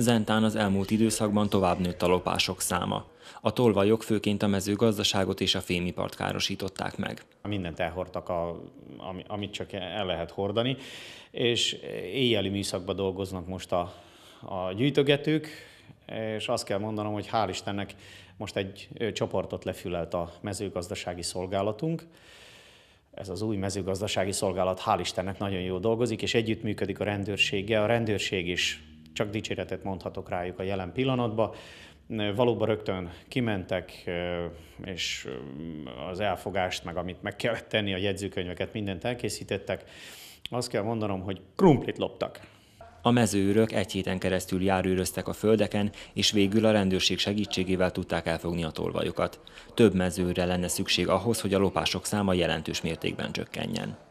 Zentán az elmúlt időszakban tovább nőtt a lopások száma. A tolvajok főként a mezőgazdaságot és a fémipart károsították meg. Mindent elhordtak, a, ami, amit csak el lehet hordani, és éjjeli műszakban dolgoznak most a, a gyűjtögetők, és azt kell mondanom, hogy hál' Istennek most egy csoportot lefülelt a mezőgazdasági szolgálatunk, ez az új mezőgazdasági szolgálat hál' Istennek nagyon jól dolgozik, és együttműködik a rendőrséggel. A rendőrség is csak dicséretet mondhatok rájuk a jelen pillanatban. Valóban rögtön kimentek, és az elfogást, meg amit meg kellett tenni, a jegyzőkönyveket, mindent elkészítettek. Azt kell mondanom, hogy krumplit loptak. A mezőőrök egy héten keresztül járőröztek a földeken, és végül a rendőrség segítségével tudták elfogni a tolvajokat. Több mezőre lenne szükség ahhoz, hogy a lopások száma jelentős mértékben csökkenjen.